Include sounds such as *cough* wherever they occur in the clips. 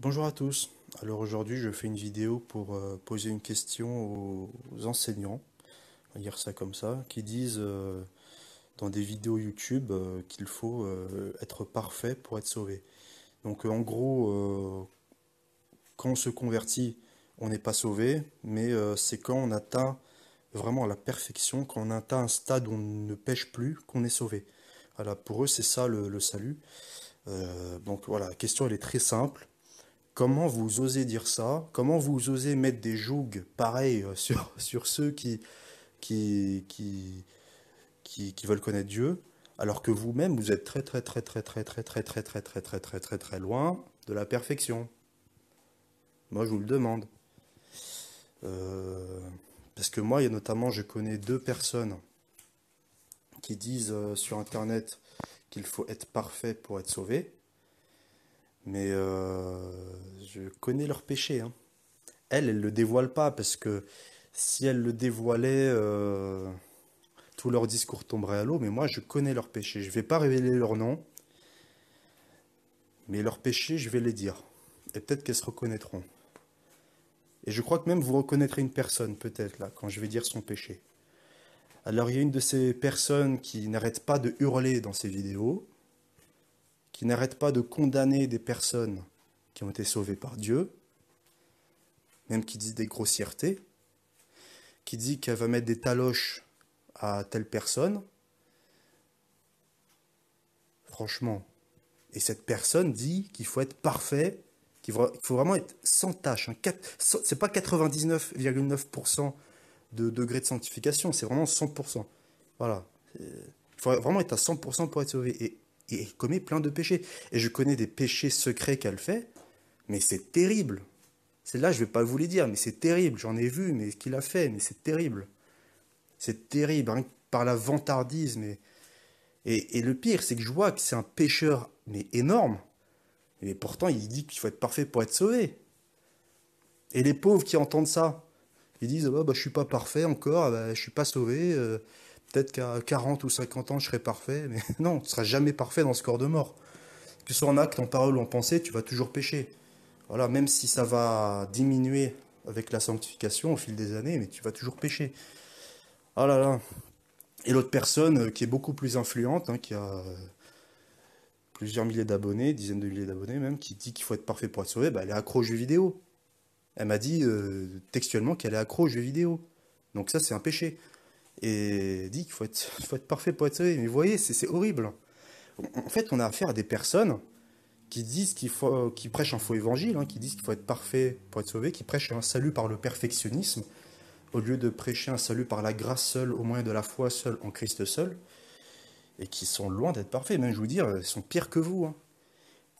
Bonjour à tous. Alors aujourd'hui, je fais une vidéo pour euh, poser une question aux, enseignants, on va dire ça comme ça, qui disent euh, dans des vidéos YouTube euh, qu'il faut être parfait pour être sauvé. Donc en gros, quand on se convertit, on n'est pas sauvé, mais c'est quand on atteint vraiment la perfection, quand on atteint un stade où on ne pêche plus, qu'on est sauvé. Voilà, pour eux, c'est ça le salut. donc voilà, la question, elle est très simple Comment vous osez dire ça Comment vous osez mettre des jougs pareils sur, sur ceux qui, qui, qui, qui, qui veulent connaître Dieu alors que vous-même, vous êtes très très très très très très très très très très très très très très loin de la perfection. Moi, je vous le demande. parce que moi, notamment, je connais deux personnes qui disent sur Internet qu'il faut être parfait pour être sauvé. Mais euh, je connais leur péché. Elles, hein. Elle, ne le dévoile pas parce que si elle le dévoilait, euh, tout leur discours tomberait à l'eau. Mais moi, je connais leur péché. Je ne vais pas révéler leur nom, mais leur péché, je vais les dire. Et peut-être qu'elles se reconnaîtront. Et je crois que même vous reconnaîtrez une personne, peut-être, là, quand je vais dire son péché. Alors, il y a une de ces personnes qui n'arrête pas de hurler dans ses vidéos qui n'arrête pas de condamner des personnes qui ont été sauvées par Dieu, même qui disent des grossièretés, qui dit qu'elle va mettre des taloches à telle personne, franchement, et cette personne dit qu'il faut être parfait, qu'il faut vraiment être sans tâche. Ce hein. c'est pas 99,9% de degré de sanctification, c'est vraiment 100%. Voilà. Euh, il faut vraiment être à 100% pour être sauvé. Et et commet plein de péchés. Et je connais des péchés secrets qu'elle fait, mais c'est terrible. C'est là je ne vais pas vous les dire, mais c'est terrible. J'en ai vu, mais ce qu'il a fait, mais c'est terrible. C'est terrible, hein, par la vantardise. Mais... Et, le pire, c'est que je vois que c'est un pécheur, mais énorme. Et pourtant, il dit qu'il faut être parfait pour être sauvé. Et les pauvres qui entendent ça, ils disent je ah bah, Je suis pas parfait encore, je ah bah, je suis pas sauvé, euh. Peut-être qu'à 40 ou 50 ans, je serai parfait, mais *laughs* non, tu ne seras jamais parfait dans ce corps de mort. Que ce soit en acte, en parole ou en pensée, tu vas toujours pécher. Voilà, même si ça va diminuer avec la sanctification au fil des années, mais tu vas toujours pécher. Oh là là. Et l'autre personne euh, qui est beaucoup plus influente, hein, qui a euh, plusieurs milliers d'abonnés, dizaines de milliers d'abonnés même, qui dit qu'il faut être parfait pour être sauvé, bah, elle est accro aux jeux vidéo. Elle m'a dit euh, textuellement qu'elle est accro aux jeux vidéo. Donc ça, c'est un péché et dit qu'il faut être, faut parfait pour être sauvé. Mais vous voyez, c'est horrible. En fait, on a affaire à des personnes qui disent qu'il faut, euh, qui prêchent un faux évangile, hein, qui disent qu'il faut être parfait pour être sauvé, qui prêchent un salut par le perfectionnisme, au lieu de prêcher un salut par la grâce seule, au moyen de la foi seule, en Christ seul, et qui sont loin d'être parfaits. Même, je vous dire, ils sont pires que vous. Hein.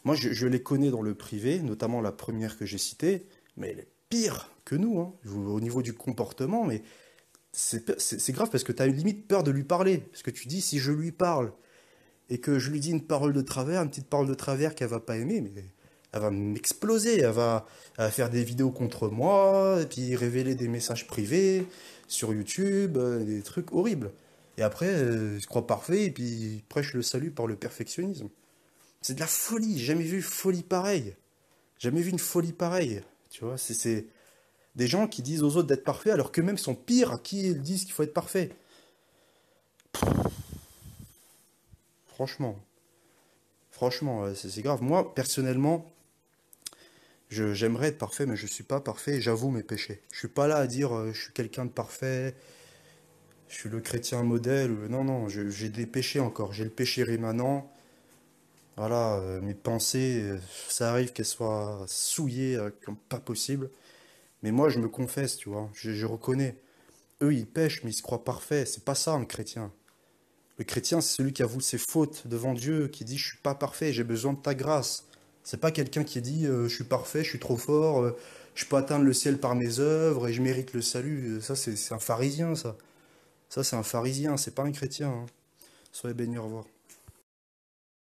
Moi, je, les connais dans le privé, notamment la première que j'ai citée, mais elle est pire que nous, hein. au niveau du comportement, mais c'est grave parce que tu as une limite peur de lui parler. Parce que tu dis, si je lui parle et que je lui dis une parole de travers, une petite parole de travers qu'elle va pas aimer, mais elle va m'exploser, elle va, faire des vidéos contre moi, et puis révéler des messages privés sur YouTube, euh, des trucs horribles. Et après, je euh, se croit parfait, et puis prêche le salut par le perfectionnisme. C'est de la folie, jamais vu une folie pareille. Jamais vu une folie pareille. Tu vois, c'est des gens qui disent aux autres d'être parfaits alors qu'eux-mêmes sont pires à qui ils disent qu'il faut être parfait. franchement. Franchement, c'est grave. Moi, personnellement, j'aimerais être parfait, mais je ne suis pas parfait. J'avoue mes péchés. Je ne suis pas là à dire euh, je suis quelqu'un de parfait, je suis le chrétien modèle. Non, non, j'ai des péchés encore. J'ai le péché rémanent. Voilà, euh, mes pensées, euh, ça arrive qu'elles soient souillées comme pas possible. Mais moi, je me confesse, tu vois, je, reconnais. Eux, ils pêchent, mais ils se croient parfaits. C'est pas ça un chrétien. Le chrétien, c'est celui qui avoue ses fautes devant Dieu, qui dit Je suis pas parfait, j'ai besoin de ta grâce. C'est pas quelqu'un qui dit euh, Je suis parfait, je suis trop fort, euh, je peux atteindre le ciel par mes œuvres et je mérite le salut. Euh, ça, c'est un pharisien, ça. Ça, c'est un pharisien, c'est pas un chrétien. Hein. Soyez bénis, au revoir.